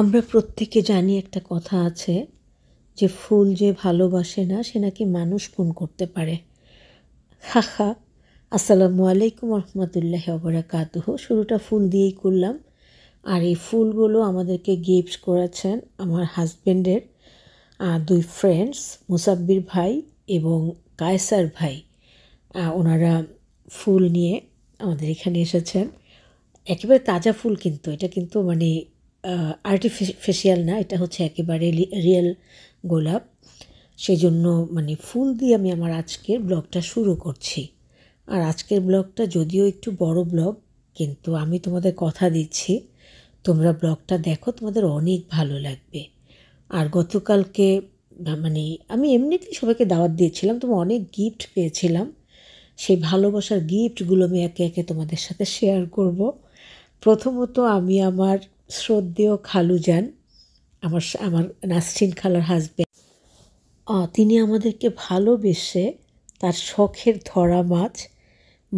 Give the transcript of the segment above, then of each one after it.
আমরা প্রত্যেকে জানি একটা কথা আছে যে ফুল যে ভালোবাসে না সে নাকি মানুষ খুন করতে পারে হা হা আসসালামু আলাইকুম রহমতুল্লাহ অবরাকাতুহ শুরুটা ফুল দিয়েই করলাম আর এই ফুলগুলো আমাদেরকে গিফট করেছেন আমার হাজব্যান্ডের দুই ফ্রেন্ডস মুসাব্বির ভাই এবং কায়সার ভাই ওনারা ফুল নিয়ে আমাদের এখানে এসেছেন একেবারে তাজা ফুল কিন্তু এটা কিন্তু মানে আর্টিফিশিয়াল না এটা হচ্ছে একেবারে রিয়েল গোলাপ সেই জন্য মানে ফুল দিয়ে আমি আমার আজকের ব্লগটা শুরু করছি আর আজকের ব্লগটা যদিও একটু বড় ব্লগ কিন্তু আমি তোমাদের কথা দিচ্ছি তোমরা ব্লগটা দেখো তোমাদের অনেক ভালো লাগবে আর গতকালকে মানে আমি এমনিতেই সবাইকে দাওয়াত দিয়েছিলাম তোমার অনেক গিফট পেয়েছিলাম সেই ভালোবাসার গিফটগুলো আমি একে একে তোমাদের সাথে শেয়ার করব প্রথমত আমি আমার শ্রদ্ধেয় খালু যান আমার আমার নাসরিন খালার হাজব্যান্ড তিনি আমাদেরকে ভালোবেসে তার শখের ধরা মাছ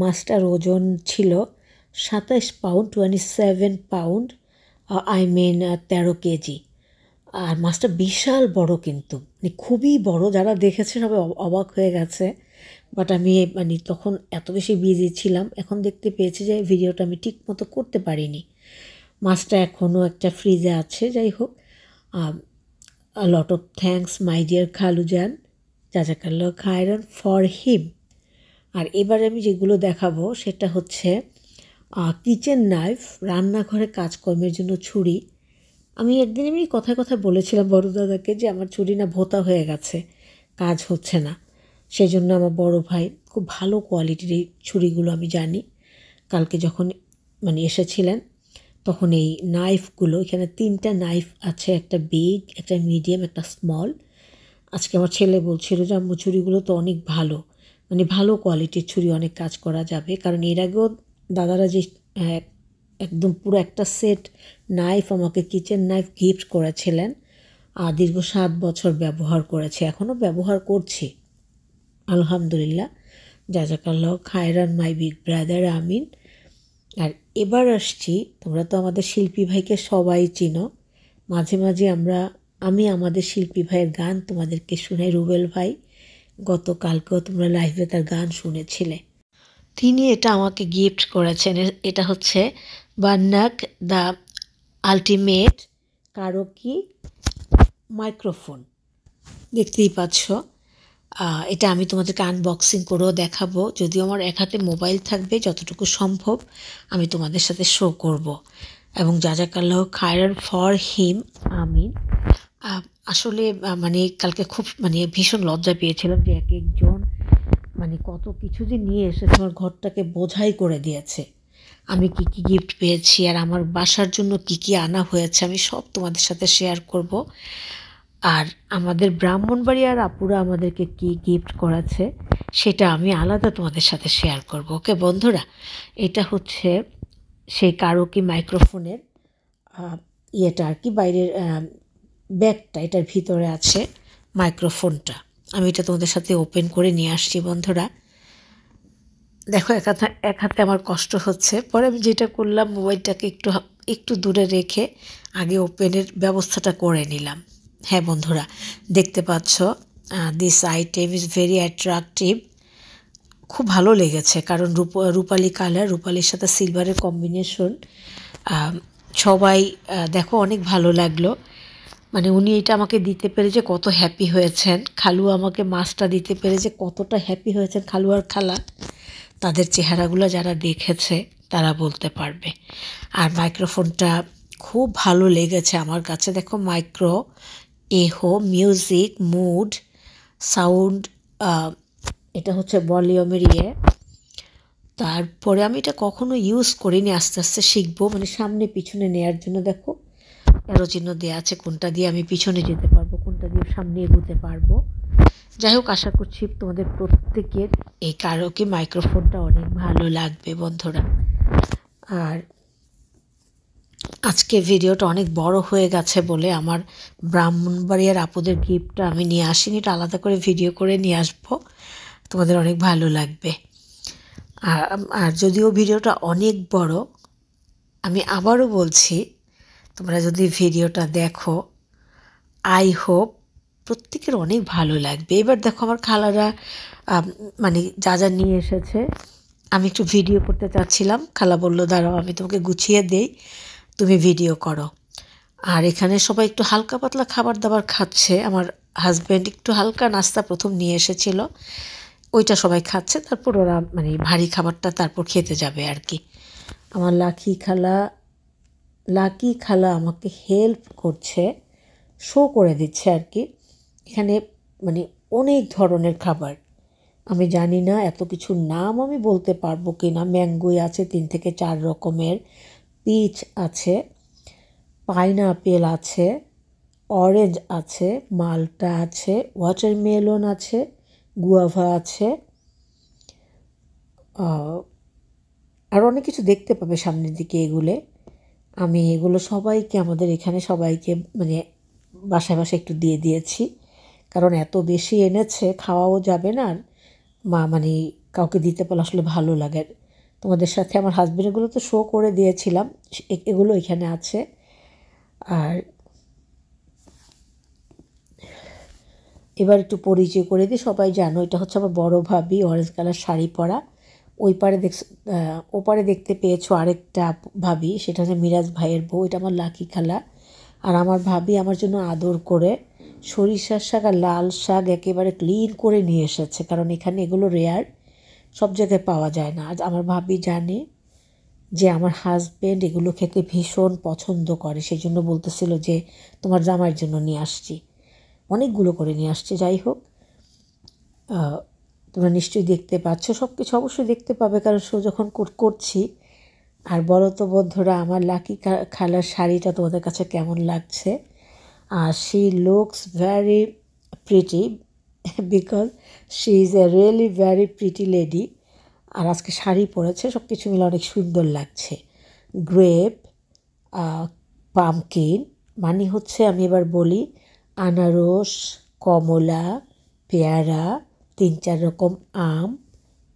মাছটার ওজন ছিল সাতাইশ pound twenty seven pound I mean তেরো কেজি আর মাছটা বিশাল বড় কিন্তু মানে খুবই বড় যারা দেখেছে সবাই অবাক হয়ে গেছে বাট আমি মানে তখন এত বেশি বিজি ছিলাম এখন দেখতে পেয়েছি যে ভিডিওটা আমি ঠিক মতো করতে পারিনি মাছটা এখনও একটা ফ্রিজে আছে যাই হোক lot of thanks my dear খালুজান জাজাকাল্লা খায়রন ফর হিম আর এবার আমি যেগুলো দেখাবো সেটা হচ্ছে কিচেন নাইফ রান্নাঘরে কাজকর্মের জন্য ছুরি আমি একদিন আমি কথায় কথা বলেছিলাম বড় দাদাকে যে আমার ছুরি না ভোতা হয়ে গেছে কাজ হচ্ছে না সেই জন্য আমার বড় ভাই খুব ভালো কোয়ালিটির এই ছুরিগুলো আমি জানি কালকে যখন মানে এসেছিলেন তখন এই নাইফগুলো এখানে তিনটা নাইফ আছে একটা বিগ একটা মিডিয়াম একটা স্মল আজকে আমার ছেলে বলছিল যে আম্মু ছুরিগুলো তো অনেক ভালো মানে ভালো কোয়ালিটির ছুরি অনেক কাজ করা যাবে কারণ এর আগেও দাদারা যে একদম পুরো একটা সেট নাইফ আমাকে কিচেন নাইফ গিফট করেছিলেন আর দীর্ঘ সাত বছর ব্যবহার করেছে এখনও ব্যবহার করছি আলহামদুলিল্লাহ জাজাকাল্লাহ খায়রান মাই বিগ ব্রাদার আমিন আর এবার আসছি তোমরা তো আমাদের শিল্পী ভাইকে সবাই চিনো মাঝে মাঝে আমরা আমি আমাদের শিল্পী ভাইয়ের গান তোমাদেরকে শুনে রুবেল ভাই গতকালকেও তোমরা লাইভে তার গান শুনেছিলে তিনি এটা আমাকে গিফট করেছেন এটা হচ্ছে বান্নাক দ্য আলটিমেট কারো কি মাইক্রোফোন দেখতেই পাচ্ছ এটা আমি তোমাদেরকে আনবক্সিং করেও দেখাবো যদিও আমার এক হাতে মোবাইল থাকবে যতটুকু সম্ভব আমি তোমাদের সাথে শো করব। এবং যা যা কাল্লাহ খায়ার ফর হিম আমি আসলে মানে কালকে খুব মানে ভীষণ লজ্জা পেয়েছিলাম যে এক একজন মানে কত কিছু যে নিয়ে এসে তোমার ঘরটাকে বোঝাই করে দিয়েছে আমি কি কি গিফট পেয়েছি আর আমার বাসার জন্য কি কি আনা হয়েছে আমি সব তোমাদের সাথে শেয়ার করব আর আমাদের আর আপুরা আমাদেরকে কি গিফট করাছে সেটা আমি আলাদা তোমাদের সাথে শেয়ার করব ওকে বন্ধুরা এটা হচ্ছে সেই কারোকি মাইক্রোফোনের ইয়েটা আর কি বাইরের ব্যাগটা এটার ভিতরে আছে মাইক্রোফোনটা আমি এটা তোমাদের সাথে ওপেন করে নিয়ে আসছি বন্ধুরা দেখো এক হাতে এক হাতে আমার কষ্ট হচ্ছে পরে আমি যেটা করলাম মোবাইলটাকে একটু একটু দূরে রেখে আগে ওপেনের ব্যবস্থাটা করে নিলাম হ্যাঁ বন্ধুরা দেখতে পাচ্ছ this item is very attractive খুব ভালো লেগেছে কারণ রূপ রূপালি কালার রূপালির সাথে সিলভারের কম্বিনেশন সবাই দেখো অনেক ভালো লাগলো মানে উনি এটা আমাকে দিতে পেরে যে কত হ্যাপি হয়েছেন খালু আমাকে মাছটা দিতে পেরে যে কতটা হ্যাপি হয়েছেন খালু আর খালা তাদের চেহারাগুলো যারা দেখেছে তারা বলতে পারবে আর মাইক্রোফোনটা খুব ভালো লেগেছে আমার কাছে দেখো মাইক্রো এহো মিউজিক মুড সাউন্ড এটা হচ্ছে ভলিউমের ইয়ে তারপরে আমি এটা কখনো ইউজ করিনি আস্তে আস্তে শিখবো মানে সামনে পিছনে নেয়ার জন্য দেখো এরো চিহ্ন দেওয়া আছে কোনটা দিয়ে আমি পিছনে যেতে পারবো কোনটা দিয়ে সামনে এগোতে পারবো যাই হোক আশা করছি তোমাদের প্রত্যেকের এই কারকে মাইক্রোফোনটা অনেক ভালো লাগবে বন্ধুরা আর আজকে ভিডিওটা অনেক বড় হয়ে গেছে বলে আমার ব্রাহ্মণবাড়িয়ার আপুদের গিফটটা আমি নিয়ে আসিনি এটা আলাদা করে ভিডিও করে নিয়ে আসবো তোমাদের অনেক ভালো লাগবে আর আর যদিও ভিডিওটা অনেক বড় আমি আবারও বলছি তোমরা যদি ভিডিওটা দেখো আই হোপ প্রত্যেকের অনেক ভালো লাগবে এবার দেখো আমার খালারা মানে যা যা নিয়ে এসেছে আমি একটু ভিডিও করতে চাচ্ছিলাম খালা বললো দাঁড়াও আমি তোমাকে গুছিয়ে দেই তুমি ভিডিও করো আর এখানে সবাই একটু হালকা পাতলা খাবার দাবার খাচ্ছে আমার হাজব্যান্ড একটু হালকা নাস্তা প্রথম নিয়ে এসেছিল ওইটা সবাই খাচ্ছে তারপর ওরা মানে ভারী খাবারটা তারপর খেতে যাবে আর কি আমার লাকি খালা লাকি খালা আমাকে হেল্প করছে শো করে দিচ্ছে আর কি এখানে মানে অনেক ধরনের খাবার আমি জানি না এত কিছু নাম আমি বলতে পারবো কি না ম্যাঙ্গোই আছে তিন থেকে চার রকমের পিচ আছে পাইনাপেল আছে অরেঞ্জ আছে মালটা আছে ওয়াটারমেলন আছে গুয়াভা আছে আর অনেক কিছু দেখতে পাবে সামনের দিকে এগুলে আমি এগুলো সবাইকে আমাদের এখানে সবাইকে মানে বাসায় বাসায় একটু দিয়ে দিয়েছি কারণ এত বেশি এনেছে খাওয়াও যাবে না আর মা মানে কাউকে দিতে পারলে আসলে ভালো লাগে তোমাদের সাথে আমার হাজব্যান্ডগুলো তো শো করে দিয়েছিলাম এগুলো এখানে আছে আর এবার একটু পরিচয় করে দিই সবাই জানো এটা হচ্ছে আমার বড়ো ভাবি অরেঞ্জ কালার শাড়ি পরা ওই পারে দেখ ওপারে দেখতে পেয়েছো আরেকটা ভাবি সেটা হচ্ছে মিরাজ ভাইয়ের বউ এটা আমার লাকি খালা আর আমার ভাবি আমার জন্য আদর করে সরিষার শাক আর লাল শাক একেবারে ক্লিন করে নিয়ে এসেছে কারণ এখানে এগুলো রেয়ার সব জায়গায় পাওয়া যায় না আজ আমার ভাবি জানে যে আমার হাজব্যান্ড এগুলো খেতে ভীষণ পছন্দ করে সেই জন্য বলতেছিল যে তোমার জামাইয়ের জন্য নিয়ে আসছি অনেকগুলো করে নিয়ে আসছে যাই হোক তোমরা নিশ্চয়ই দেখতে পাচ্ছ সব কিছু অবশ্যই দেখতে পাবে কারণ শো যখন করছি আর বলো তো বন্ধুরা আমার লাকি খালার শাড়িটা তোমাদের কাছে কেমন লাগছে আর she looks very pretty because she is a really very pretty lady আর আজকে শাড়ি পরেছে সব কিছু মিলে অনেক সুন্দর লাগছে গ্রেপ পামকিন মানে হচ্ছে আমি এবার বলি আনারস কমলা পেয়ারা তিন চার রকম আম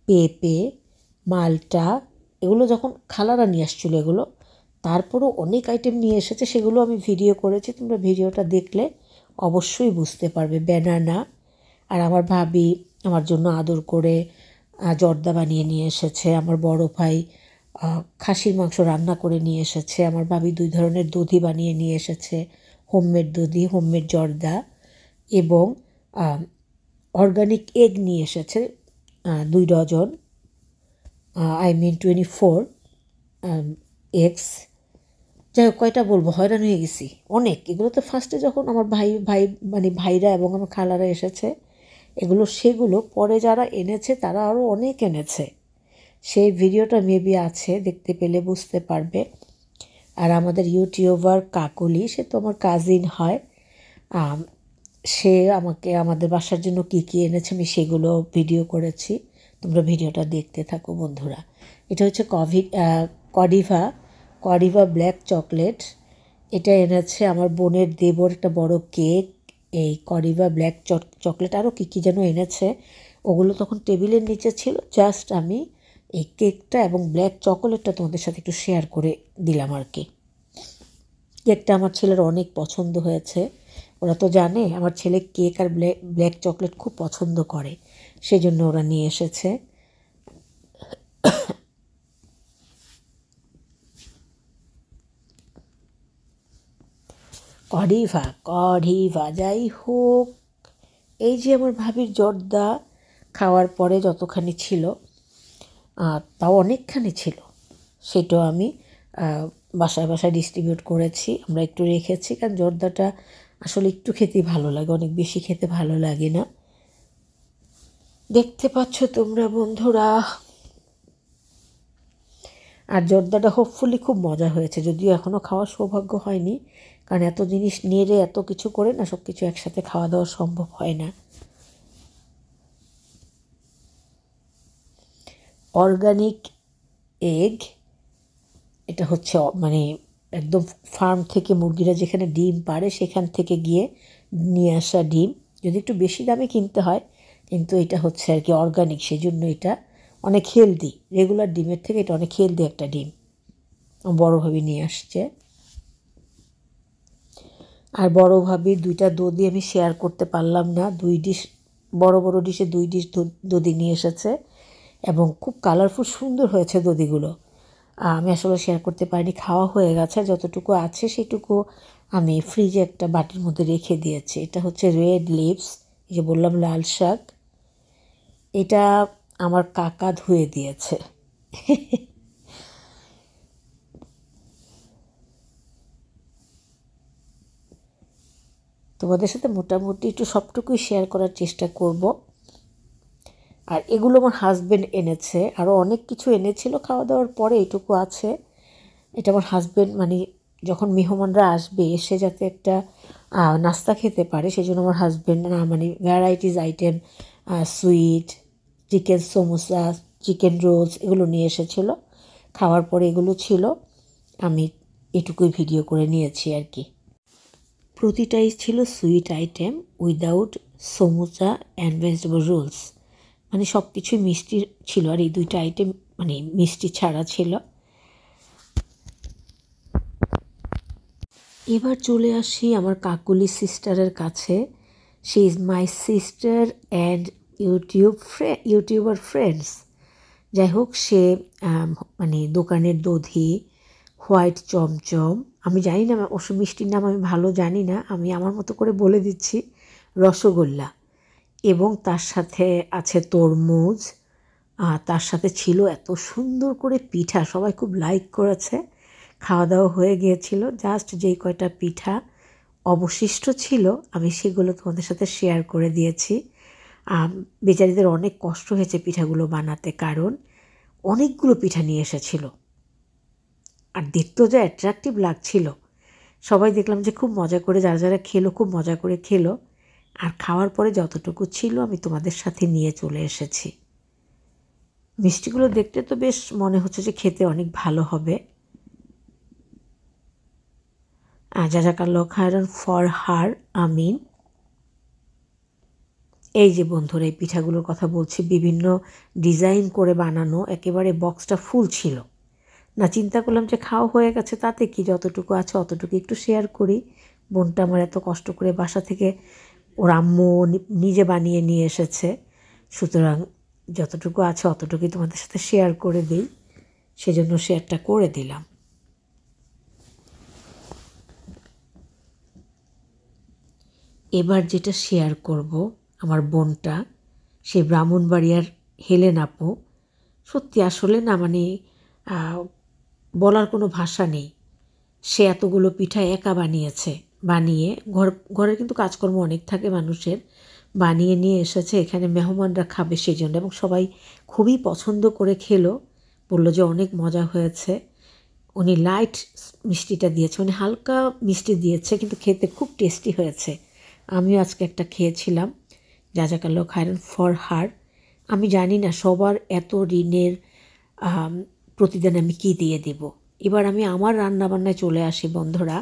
পেঁপে মালটা এগুলো যখন খালারা নিয়ে আসছিলো এগুলো তারপরও অনেক আইটেম নিয়ে এসেছে সেগুলো আমি ভিডিও করেছি তোমরা ভিডিওটা দেখলে অবশ্যই বুঝতে পারবে ব্যানানা আর আমার ভাবি আমার জন্য আদর করে জর্দা বানিয়ে নিয়ে এসেছে আমার বড় ভাই খাসির মাংস রান্না করে নিয়ে এসেছে আমার ভাবি দুই ধরনের দধি বানিয়ে নিয়ে এসেছে হোমমেড দধি হোমমেড জর্দা এবং অর্গানিক এগ নিয়ে এসেছে দুই dozen I mean twenty four এক্স যাই হোক কয়টা বলবো হয়রান হয়ে গেছি অনেক এগুলো তো ফার্স্টে যখন আমার ভাই ভাই মানে ভাইরা এবং আমার খালারা এসেছে এগুলো সেগুলো পরে যারা এনেছে তারা আরও অনেক এনেছে সেই ভিডিওটা মেবি আছে দেখতে পেলে বুঝতে পারবে আর আমাদের ইউটিউবার কাকলি সে তো আমার কাজিন হয় সে আমাকে আমাদের বাসার জন্য কী কী এনেছে আমি সেগুলো ভিডিও করেছি তোমরা ভিডিওটা দেখতে থাকো বন্ধুরা এটা হচ্ছে কভি কডিভা কডিভা ব্ল্যাক চকলেট এটা এনেছে আমার বোনের দেবর একটা বড় কেক এই করি বা ব্ল্যাক চকলেট আরও কী কী যেন এনেছে ওগুলো তখন টেবিলের নিচে ছিল জাস্ট আমি এই কেকটা এবং ব্ল্যাক চকলেটটা তোমাদের সাথে একটু শেয়ার করে দিলাম আর কি কেকটা আমার ছেলের অনেক পছন্দ হয়েছে ওরা তো জানে আমার ছেলে কেক আর ব্ল্যাক ব্ল্যাক চকলেট খুব পছন্দ করে সেজন্য ওরা নিয়ে এসেছে কড়িভা কড়ি যাই হোক এই যে আমার ভাবির জর্দা খাওয়ার পরে যতখানি ছিল তাও অনেকখানি ছিল সেটাও আমি বাসায় বাসায় ডিস্ট্রিবিউট করেছি আমরা একটু রেখেছি কারণ জর্দাটা আসলে একটু খেতেই ভালো লাগে অনেক বেশি খেতে ভালো লাগে না দেখতে পাচ্ছ তোমরা বন্ধুরা আর জর্দাটা হোপফুলি খুব মজা হয়েছে যদিও এখনও খাওয়ার সৌভাগ্য হয়নি কারণ এত জিনিস নেড়ে এত কিছু করে না সব কিছু একসাথে খাওয়া দাওয়া সম্ভব হয় না অর্গানিক এগ এটা হচ্ছে মানে একদম ফার্ম থেকে মুরগিরা যেখানে ডিম পারে সেখান থেকে গিয়ে নিয়ে আসা ডিম যদি একটু বেশি দামে কিনতে হয় কিন্তু এটা হচ্ছে আর কি অর্গানিক সেই জন্য এটা অনেক হেলদি রেগুলার ডিমের থেকে এটা অনেক হেলদি একটা ডিম বড়োভাবে নিয়ে আসছে আর বড় ভাবি দুইটা দধি আমি শেয়ার করতে পারলাম না দুই ডিশ বড় বড় ডিশে দুই ডিশ দধি নিয়ে এসেছে এবং খুব কালারফুল সুন্দর হয়েছে দধিগুলো আমি আসলে শেয়ার করতে পারিনি খাওয়া হয়ে গেছে যতটুকু আছে সেটুকু আমি ফ্রিজে একটা বাটির মধ্যে রেখে দিয়েছি এটা হচ্ছে রেড লিপস এই যে বললাম লাল শাক এটা আমার কাকা ধুয়ে দিয়েছে তোমাদের সাথে মোটামুটি একটু সবটুকুই শেয়ার করার চেষ্টা করব আর এগুলো আমার হাজব্যান্ড এনেছে আরও অনেক কিছু এনেছিল খাওয়া দাওয়ার পরে এটুকু আছে এটা আমার হাজব্যান্ড মানে যখন মেহমানরা আসবে এসে যাতে একটা নাস্তা খেতে পারে সেজন্য আমার হাজব্যান্ড না মানে varieties item sweet chicken samosa chicken rolls এগুলো নিয়ে এসেছিল খাওয়ার পরে এগুলো ছিল আমি এটুকুই ভিডিও করে নিয়েছি আর কি প্রতিটাই ছিল sweet item without samucha and vegetable rolls মানে সব কিছুই মিষ্টি ছিল আর এই দুইটা আইটেম মানে মিষ্টি ছাড়া ছিল এবার চলে আসি আমার কাকুলি সিস্টারের কাছে she is my sister and YouTube ফ্রে ইউটিউবার ফ্রেন্ডস যাই হোক সে মানে দোকানের দধি হোয়াইট চমচম আমি জানি না ওষুধ মিষ্টির নাম আমি ভালো জানি না আমি আমার মতো করে বলে দিচ্ছি রসগোল্লা এবং তার সাথে আছে তরমুজ আর তার সাথে ছিল এত সুন্দর করে পিঠা সবাই খুব লাইক করেছে খাওয়া দাওয়া হয়ে গিয়েছিল জাস্ট যেই কয়টা পিঠা অবশিষ্ট ছিল আমি সেগুলো তোমাদের সাথে শেয়ার করে দিয়েছি বেচারিদের অনেক কষ্ট হয়েছে পিঠাগুলো বানাতে কারণ অনেকগুলো পিঠা নিয়ে এসেছিলো আর দেখতেও যা অ্যাট্রাকটিভ লাগছিল সবাই দেখলাম যে খুব মজা করে যারা যারা খেলো খুব মজা করে খেলো আর খাওয়ার পরে যতটুকু ছিল আমি তোমাদের সাথে নিয়ে চলে এসেছি মিষ্টিগুলো দেখতে তো বেশ মনে হচ্ছে যে খেতে অনেক ভালো হবে লক হায়রন ফর হার আমিন এই যে বন্ধুরা এই পিঠাগুলোর কথা বলছি বিভিন্ন ডিজাইন করে বানানো একেবারে বক্সটা ফুল ছিল না চিন্তা করলাম যে খাওয়া হয়ে গেছে তাতে কি যতটুকু আছে অতটুকু একটু শেয়ার করি বোনটা আমার এত কষ্ট করে বাসা থেকে ওর আম্মু নিজে বানিয়ে নিয়ে এসেছে সুতরাং যতটুকু আছে অতটুকুই তোমাদের সাথে শেয়ার করে দিই সেজন্য শেয়ারটা করে দিলাম এবার যেটা শেয়ার করব আমার বোনটা সেই ব্রাহ্মণবাড়িয়ার হেলেন আপু সত্যি আসলে না মানে বলার কোনো ভাষা নেই সে এতগুলো পিঠা একা বানিয়েছে বানিয়ে ঘর ঘরের কিন্তু কাজকর্ম অনেক থাকে মানুষের বানিয়ে নিয়ে এসেছে এখানে মেহমানরা খাবে সেই জন্য এবং সবাই খুবই পছন্দ করে খেলো বলল যে অনেক মজা হয়েছে উনি লাইট মিষ্টিটা দিয়েছে উনি হালকা মিষ্টি দিয়েছে কিন্তু খেতে খুব টেস্টি হয়েছে আমিও আজকে একটা খেয়েছিলাম যা যা কালো খায়রন ফর হার আমি জানি না সবার এত ঋণের প্রতিদিন আমি কী দিয়ে দেব এবার আমি আমার রান্নাবান্নায় চলে আসি বন্ধুরা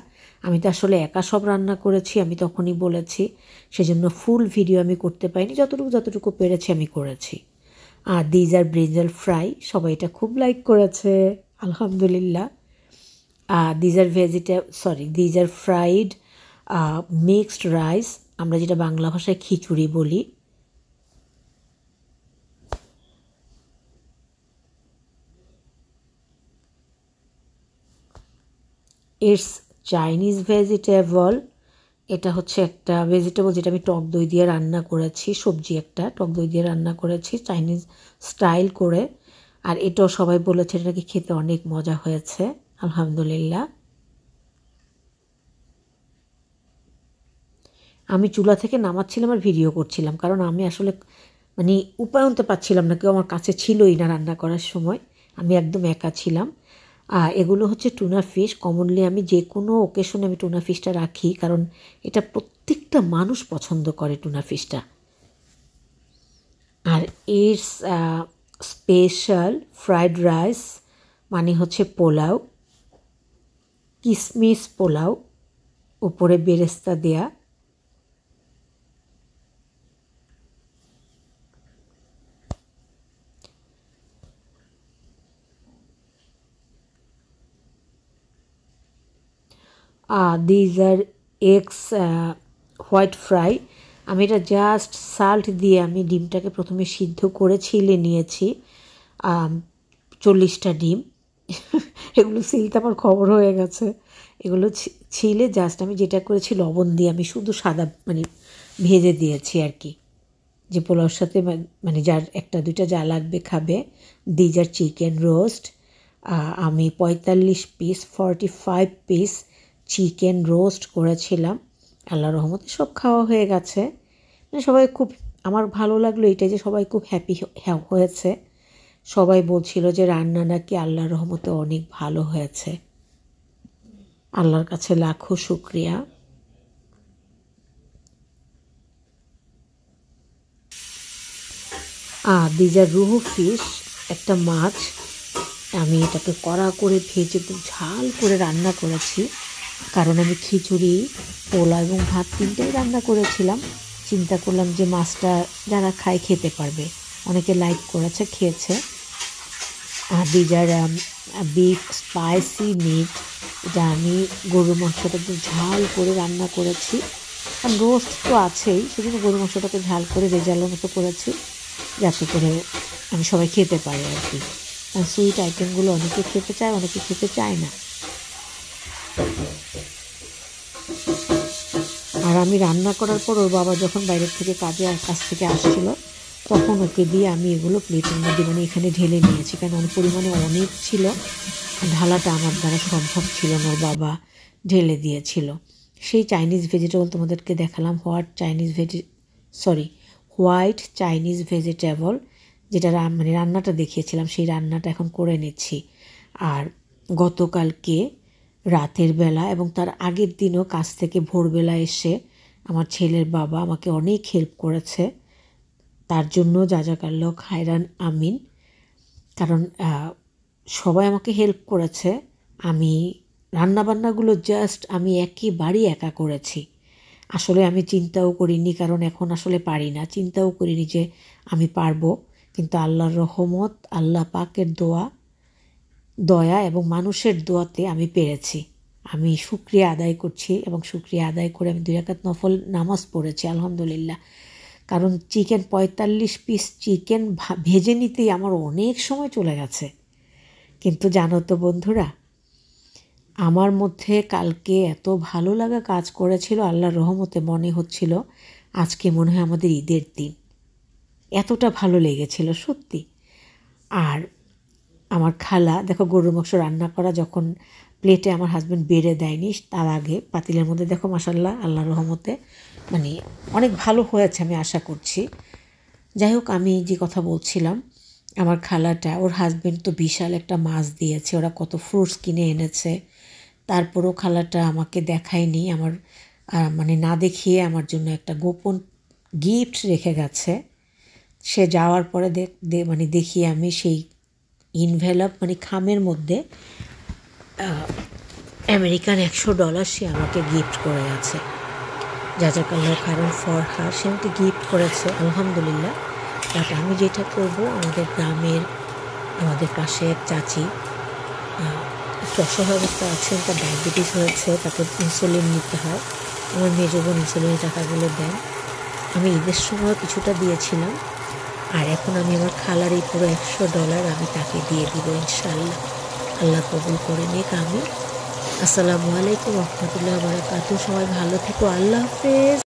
আমি তো আসলে একা সব রান্না করেছি আমি তখনই বলেছি সেজন্য ফুল ভিডিও আমি করতে পাইনি যতটুকু যতটুকু পেরেছি আমি করেছি আর দিজ আর ব্রিঞ্জাল ফ্রাই সবাই এটা খুব লাইক করেছে আলহামদুলিল্লাহ আর these are vegetable sorry these are fried mixed rice আমরা যেটা বাংলা ভাষায় খিচুড়ি বলি ইটস চাইনিজ ভেজিটেবল এটা হচ্ছে একটা ভেজিটেবল যেটা আমি টক দই দিয়ে রান্না করেছি সবজি একটা টক দই দিয়ে রান্না করেছি চাইনিজ স্টাইল করে আর এটাও সবাই বলেছে এটাকে খেতে অনেক মজা হয়েছে আলহামদুলিল্লাহ আমি চুলা থেকে নামাচ্ছিলাম আর ভিডিও করছিলাম কারণ আমি আসলে মানে আনতে পাচ্ছিলাম না কেউ আমার কাছে ছিলই না রান্না করার সময় আমি একদম একা ছিলাম এগুলো হচ্ছে টুনা ফিশ কমনলি আমি যে কোনো ওকেশনে আমি টুনা ফিশটা রাখি কারণ এটা প্রত্যেকটা মানুষ পছন্দ করে টুনা ফিশটা আর এর স্পেশাল ফ্রাইড রাইস মানে হচ্ছে পোলাও কিসমিস পোলাও উপরে বেরেস্তা দেয়া these are eggs white fry আমি এটা জাস্ট সাল্ট দিয়ে আমি ডিমটাকে প্রথমে সিদ্ধ করে ছিলে নিয়েছি চল্লিশটা ডিম এগুলো সিলতে আমার খবর হয়ে গেছে এগুলো ছিলে জাস্ট আমি যেটা করেছি লবণ দিয়ে আমি শুধু সাদা মানে ভেজে দিয়েছি আর কি যে পোলাওর সাথে মানে যার একটা দুইটা যা লাগবে খাবে দিজার আর চিকেন রোস্ট আমি পঁয়তাল্লিশ piece forty five piece chicken roast করেছিলাম আল্লাহ রহমতে সব খাওয়া হয়ে গেছে মানে সবাই খুব আমার ভালো লাগলো এটাই যে সবাই খুব হ্যাপি হয়েছে সবাই বলছিল যে রান্না নাকি আল্লাহ রহমতে অনেক ভালো হয়েছে আল্লাহর কাছে লাখো শুক্রিয়া আর দিজার রুহু ফিশ একটা মাছ আমি এটাকে কড়া করে ভেজে ঝাল করে রান্না করেছি কারণ আমি খিচুড়ি পোলা এবং ভাত তিনটাই রান্না করেছিলাম চিন্তা করলাম যে মাছটা যারা খায় খেতে পারবে অনেকে লাইক করেছে খেয়েছে যারা বিফ স্পাইসি মিট এটা আমি গরুর মাংসটাকে ঝাল করে রান্না করেছি আর রোস্ট তো আছেই সেজন্য গরুর মাংসটাকে ঝাল করে রেজালের মতো করেছি যাতে করে আমি সবাই খেতে পারি আর কি সুইট আইটেমগুলো অনেকে খেতে চায় অনেকে খেতে চায় না আর আমি রান্না করার পর ওর বাবা যখন বাইরের থেকে কাজে কাছ থেকে আসছিলো তখন ওকে দিয়ে আমি এগুলো প্লেটের মধ্যে মানে এখানে ঢেলে নিয়েছি কারণ ওর পরিমাণে অনেক ছিল ঢালাটা আমার দ্বারা সম্ভব ছিল না ওর বাবা ঢেলে দিয়েছিল সেই চাইনিজ ভেজিটেবল তোমাদেরকে দেখালাম what Chinese veggie sorry white Chinese vegetable যেটা মানে রান্নাটা দেখিয়েছিলাম সেই রান্নাটা এখন করে নিচ্ছি আর গতকালকে রাতের বেলা এবং তার আগের দিনও কাজ থেকে ভোরবেলা এসে আমার ছেলের বাবা আমাকে অনেক হেল্প করেছে তার জন্য যা যা লোক হায়রান আমিন কারণ সবাই আমাকে হেল্প করেছে আমি রান্নাবান্নাগুলো জাস্ট আমি একেবারেই একা করেছি আসলে আমি চিন্তাও করিনি কারণ এখন আসলে পারি না চিন্তাও করিনি যে আমি পারবো কিন্তু আল্লাহর রহমত আল্লাহ পাকের দোয়া দয়া এবং মানুষের দোয়াতে আমি পেরেছি আমি সুক্রিয়া আদায় করছি এবং সুক্রিয়া আদায় করে আমি দুই একাত নফল নামাজ পড়েছি আলহামদুলিল্লাহ কারণ চিকেন পঁয়তাল্লিশ পিস চিকেন ভেজে নিতেই আমার অনেক সময় চলে গেছে কিন্তু জানো তো বন্ধুরা আমার মধ্যে কালকে এত ভালো লাগা কাজ করেছিল আল্লাহর রহমতে মনে হচ্ছিল আজকে মনে হয় আমাদের ঈদের দিন এতটা ভালো লেগেছিল সত্যি আর আমার খালা দেখো গরুর মাংস রান্না করা যখন প্লেটে আমার হাজব্যান্ড বেড়ে দেয়নি তার আগে পাতিলের মধ্যে দেখো মাসাল্লাহ আল্লাহ রহমতে মানে অনেক ভালো হয়েছে আমি আশা করছি যাই হোক আমি যে কথা বলছিলাম আমার খালাটা ওর হাজব্যান্ড তো বিশাল একটা মাছ দিয়েছে ওরা কত ফ্রুটস কিনে এনেছে তারপরও খালাটা আমাকে দেখায়নি আমার মানে না দেখিয়ে আমার জন্য একটা গোপন গিফট রেখে গেছে সে যাওয়ার পরে দেখ মানে দেখি আমি সেই ইনভেলপ মানে খামের মধ্যে আমেরিকান একশো ডলার সে আমাকে গিফট করে গেছে কালার কারণ হার সে আমাকে গিফট করেছে আলহামদুলিল্লাহ বাট আমি যেটা করব আমাদের গ্রামের আমাদের পাশে এক চাচি একটু অসহায় অবস্থা আছেন তার ডায়াবেটিস হয়েছে তাকে ইনসুলিন নিতে হয় আমার মেয়ে ইনসুলিনের টাকাগুলো দেন আমি ঈদের সময় কিছুটা দিয়েছিলাম আর এখন আমি আমার খালার এই পুরো একশো ডলার আমি তাকে দিয়ে দিব ইনশাল্লাহ আল্লাহ কবুল করে নিক আমি আসসালামু আলাইকুম রহমতুল্লাহ বারাকাতু সবাই ভালো থেকো আল্লাহ হাফেজ